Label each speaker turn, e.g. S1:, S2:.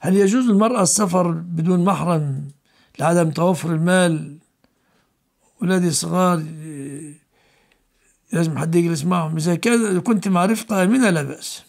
S1: هل يجوز للمرأة السفر بدون محرم لعدم توفر المال ولادي صغار لازم حد يجلس معهم إذا كنت معرفة آمنة لا بأس